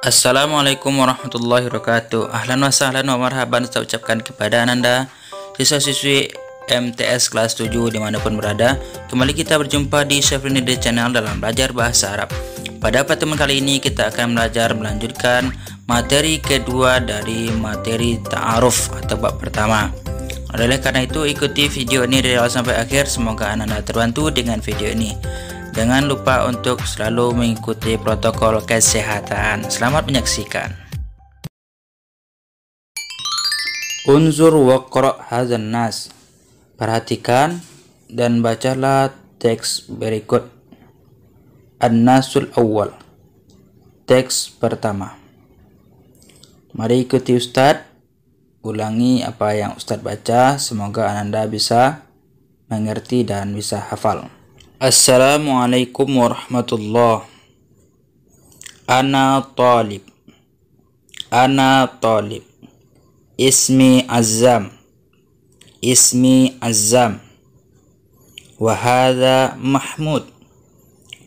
Assalamualaikum warahmatullahi wabarakatuh Ahlan wa sahlan wa marhaban saya ucapkan kepada anda Siswa-siswi MTS kelas 7 dimanapun berada Kembali kita berjumpa di Chefrinide Channel dalam belajar bahasa Arab Pada pertemuan kali ini kita akan belajar melanjutkan materi kedua dari materi ta'aruf atau bab pertama Oleh karena itu ikuti video ini dari awal sampai akhir Semoga anda terbantu dengan video ini Jangan lupa untuk selalu mengikuti protokol kesehatan. Selamat menyaksikan. Unzur wa hazan nas. Perhatikan dan bacalah teks berikut. An-Nasul Awal. Teks pertama. Mari ikuti Ustaz. Ulangi apa yang Ustaz baca. Semoga Anda bisa mengerti dan bisa hafal. السلام عليكم ورحمة الله أنا طالب أنا طالب اسمي عزام اسمي عزام وهذا محمود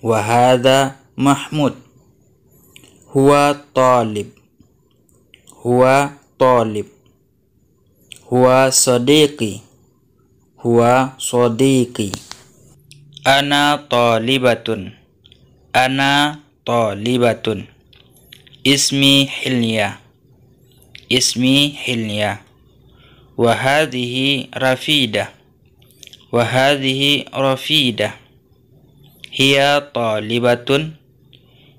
وهذا محمود هو طالب هو طالب هو صديقي هو صديقي Ana talibatun. Ana talibatun. Ismi Hilya. Ismi Hilya. Wahadihi Rafidah. Wahadihi Rafidah. Hiya talibatun.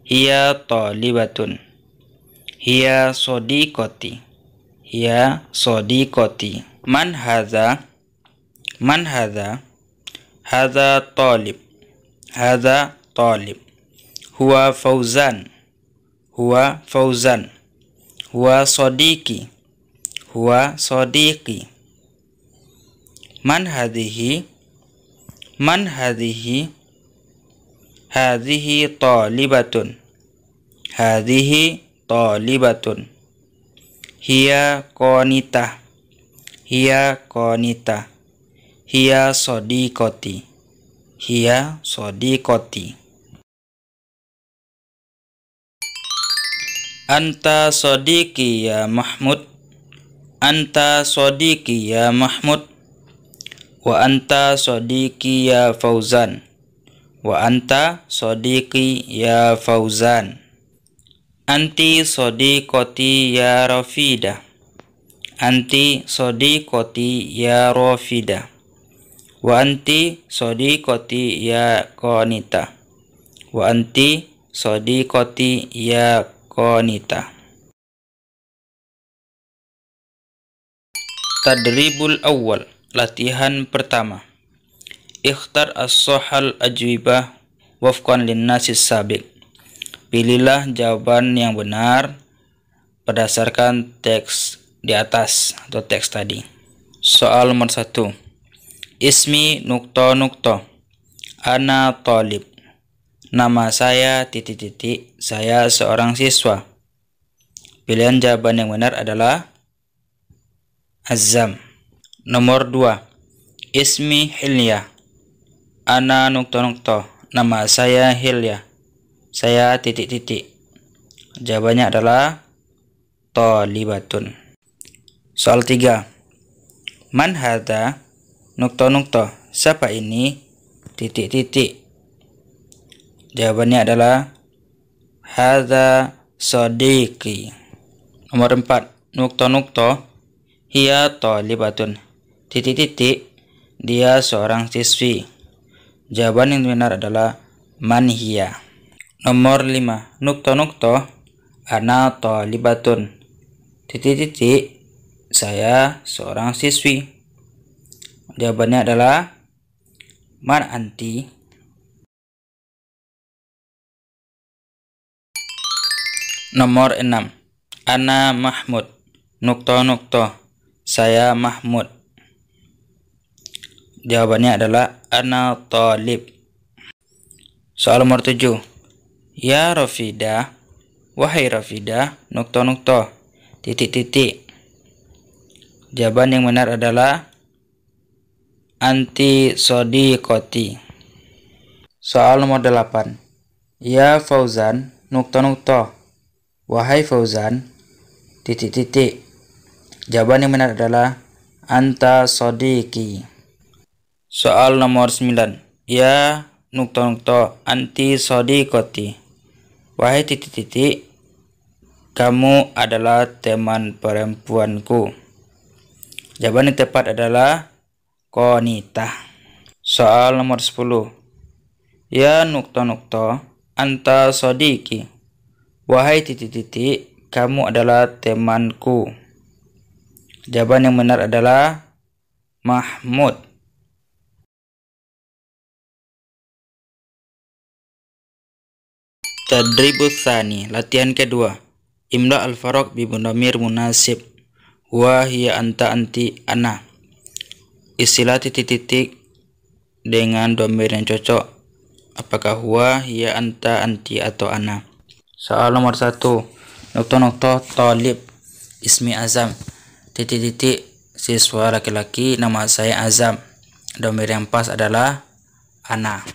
Hiya talibatun. Hiya sodiqati. Hiya sodiqati. Man hadha? Man hadha? Hada talib. Hada talib. Huwa fauzan. Huwa fauzan. Huwa sodiki. Huwa sodiki. Man hadihi. Man hadihi. Hadihi talibatun. Hadihi talibatun. Hiya konita. Hiya konita Hia sodi koti. Hia sodi koti. Anta sodiki ya Mahmud. Anta sodiki ya Mahmud. Wa anta sodiki ya Fauzan. Wa anta sodiki ya Fauzan. Anti sodi sodikoti ya Rafida. Anti sodi sodikoti ya Rafida. Wa anti koti ya konita. Wa anti koti ya konita. Tadribul awal, latihan pertama. Ikhtar as-sohal ajwibah wafqan linnasis sabik. Pilihlah jawaban yang benar berdasarkan teks di atas atau teks tadi. Soal nomor satu. Ismi nukto nukto. Ana tolib. Nama saya titik-titik. Saya seorang siswa. Pilihan jawaban yang benar adalah Azam. Nomor 2. Ismi Hilya. Ana nukto nukto. Nama saya Hilya. Saya titik-titik. Jawabannya adalah tolibatun. Soal 3. Man Nukto nukto, siapa ini? Titik titik. Jawabannya adalah Hada sodiki. Nomor 4. Nukto nukto. Hiya libatun Titik titik. Dia seorang siswi. Jawaban yang benar adalah man hia Nomor 5. Nukto nukto. Ana libatun Titik titik. Saya seorang siswi. Jawabannya adalah man anti. Nomor 6. Ana Mahmud. Nukto nukto. Saya Mahmud. Jawabannya adalah ana talib. Soal nomor 7. Ya Rafida, wahai Rafida, nukto nukto. Titik titik. Jawaban yang benar adalah anti sodi koti. Soal nomor delapan, Ya Fauzan, nukto nukto. Wahai Fauzan, titik-titik. Jawaban yang benar adalah anta ki. Soal nomor sembilan, Ya nukto nukto anti sodi koti. Wahai titik-titik, kamu adalah teman perempuanku. Jawaban yang tepat adalah Konita Soal nomor 10 Ya nukto-nukto Anta sodiki Wahai titik-titik Kamu adalah temanku Jawaban yang benar adalah Mahmud Tadribus Sani Latihan kedua Imla al-Farok bibunamir munasib Wahia anta anti ana istilah titik-titik dengan domain yang cocok apakah huwa, ya anta, anti, atau ana soal nomor satu nokto-nokto tolib ismi azam titik-titik siswa laki-laki nama saya azam domain yang pas adalah ana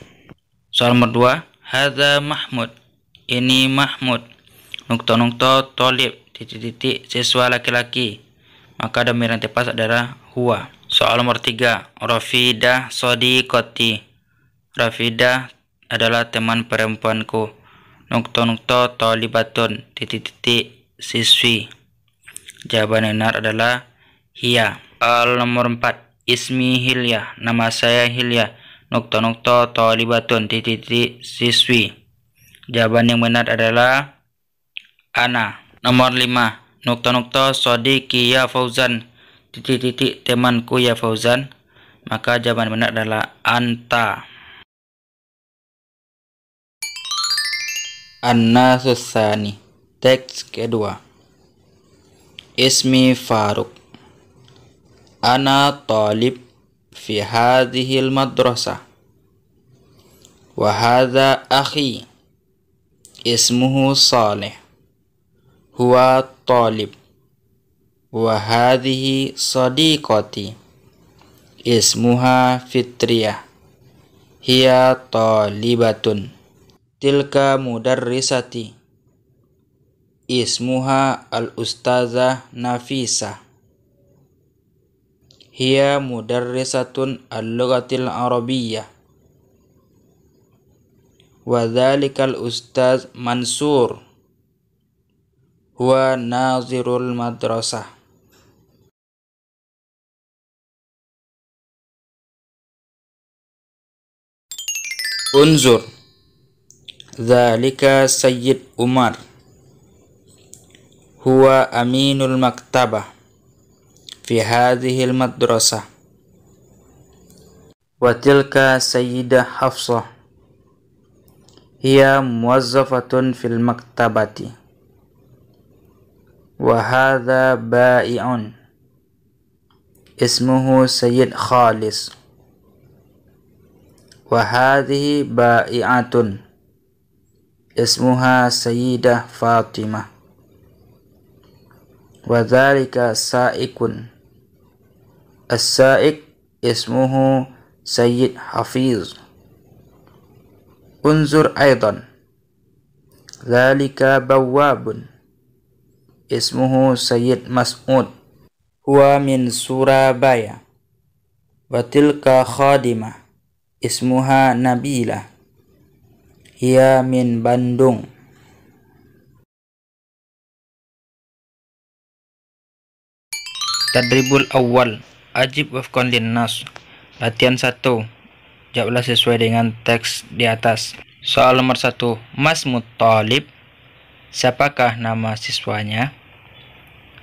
soal nomor dua hadha mahmud ini mahmud nokto-nokto tolib titik-titik siswa laki-laki maka domain yang tepat adalah huwa Soal nomor 3. Rafidah Sodikoti. Rafidah adalah teman perempuanku. Nukto-nukto tolibatun. Titik-titik siswi. Jawaban benar adalah Hiya. Soal nomor empat Ismi Hilia Nama saya Hilia Nukto-nukto tolibatun. Titik-titik siswi. Jawaban yang benar adalah Ana. Nomor lima Nukto-nukto Sodiki ya Fauzan titik-titik temanku ya Fauzan maka jawaban benar adalah anta Anna Susani teks kedua Ismi Faruk Ana talib fi hadhihi madrasah wa hadha akhi ismuhu Saleh huwa talib Wahadihi sadiqati Ismuha fitriyah Hiya talibatun Tilka mudarrisati Ismuha al-ustazah nafisa Hiya mudarrisatun al-lughatil arabiyyah وذلك Ustaz Mansur, هو Nazirul Madrasah. انظر ذلك سيد عمر هو أمين المكتبة في هذه المدرسة وتلك سيدة حفصة هي موظفة في المكتبة وهذا بائع اسمه سيد خالص وهذه بائعة اسمها سيدة فاطمة وذلك سائق السائق اسمه سيد حفيظ انظر أيضا ذلك بواب اسمه سيد مسعود هو من سورابايا وتلك خادمة Ismuha Nabila. Ia min Bandung. Tadribul awal. Ajib Kondin linnas. Latihan 1. Jawablah sesuai dengan teks di atas. Soal nomor 1. Mas Mutalib. Siapakah nama siswanya?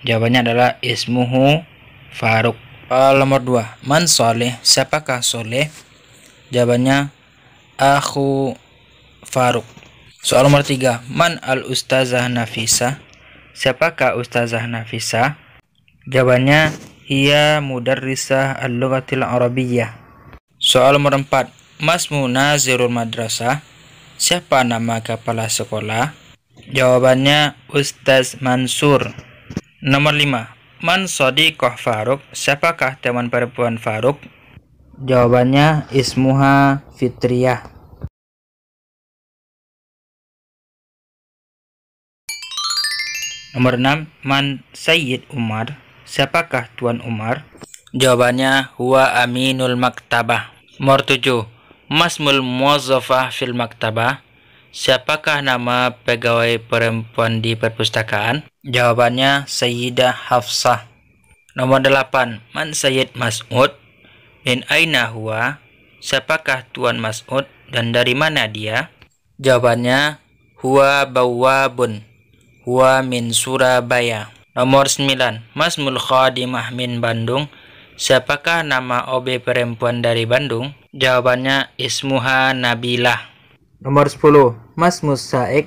Jawabannya adalah Ismuhu Faruk. Soal nomor 2. Man soleh. Siapakah soleh? Jawabannya Aku Faruk. Soal nomor 3. Man al ustazah Nafisa? Siapakah ustazah Nafisa? Jawabannya ia mudarrisah al-lughatil arabiyah Soal nomor 4. Mas Munazirul Madrasah. Siapa nama kepala sekolah? Jawabannya Ustaz Mansur. Nomor 5. Man Sadiqah Faruk. Siapakah teman perempuan Faruk? Jawabannya ismuha fitriyah. Nomor 6, man Sayyid Umar? Siapakah Tuan Umar? Jawabannya huwa aminul maktabah. Nomor 7, masmul muwazzafah fil maktabah? Siapakah nama pegawai perempuan di perpustakaan? Jawabannya Sayyidah Hafsah. Nomor 8, man Sayyid Mas'ud? In aina huwa? Siapakah Tuan Mas'ud dan dari mana dia? Jawabannya, huwa bawabun. Huwa min Surabaya. Nomor 9. Masmul Khadimah min Bandung. Siapakah nama OB perempuan dari Bandung? Jawabannya Ismuha Nabilah. Nomor 10. Mas Musaik.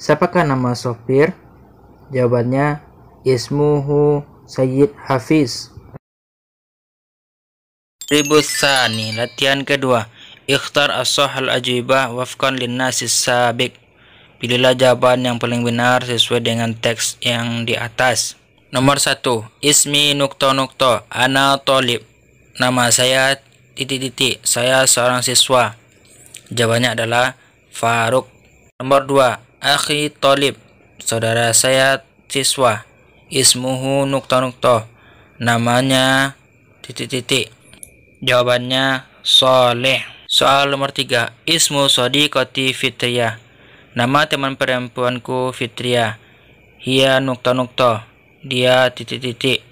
Siapakah nama sopir? Jawabannya Ismuhu Sayyid Hafiz ribut Ribusani latihan kedua Ikhtar as-sahal ajibah wafkan linnasis sabik Pilihlah jawaban yang paling benar sesuai dengan teks yang di atas Nomor satu Ismi nukto nukto Ana tolib Nama saya titik-titik Saya seorang siswa Jawabannya adalah Faruk Nomor dua Akhi tolib Saudara saya siswa Ismuhu nukto nukto Namanya titik-titik Jawabannya soleh. Soal nomor tiga, Ismu sodi koti fitria. Nama teman perempuanku fitria. Hia nukto nukto. Dia titik-titik.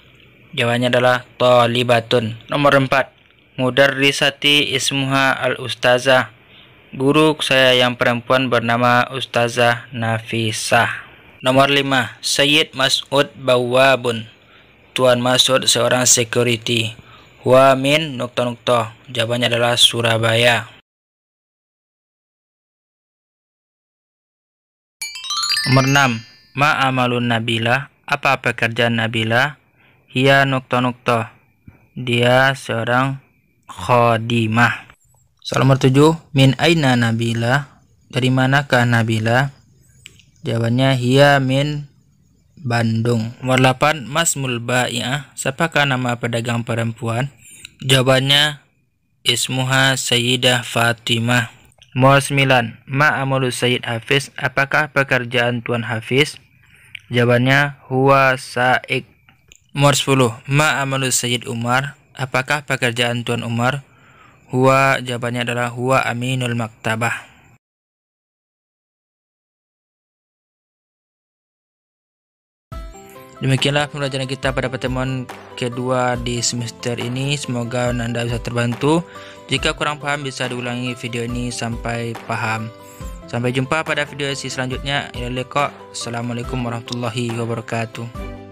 Jawabannya adalah tolibatun. Nomor 4. risati ismuha al ustaza. Guru saya yang perempuan bernama ustaza Nafisah. Nomor lima, Sayyid Mas'ud Bawabun. Tuan Mas'ud seorang security min nukta nukta. Jawabannya adalah Surabaya. Nomor 6. Ma'amalun Nabila. Apa pekerjaan Nabila? Ia nukta nukta. Dia seorang khodimah. Soal nomor 7. Min aina Nabila. Dari manakah Nabila? Jawabannya ia min Bandung. Nomor 8, Mas ya, Siapakah nama pedagang perempuan? Jawabannya Ismuha Sayyidah Fatimah. Nomor 9, Ma Amalu Sayyid Hafiz. Apakah pekerjaan Tuan Hafiz? Jawabannya Huwa Sa'ik. Nomor 10, Ma Amalu Sayyid Umar. Apakah pekerjaan Tuan Umar? Huwa jawabannya adalah Huwa Aminul Maktabah. Demikianlah pembelajaran kita pada pertemuan kedua di semester ini. Semoga Anda bisa terbantu. Jika kurang paham bisa diulangi video ini sampai paham. Sampai jumpa pada video sesi selanjutnya. Assalamualaikum warahmatullahi wabarakatuh.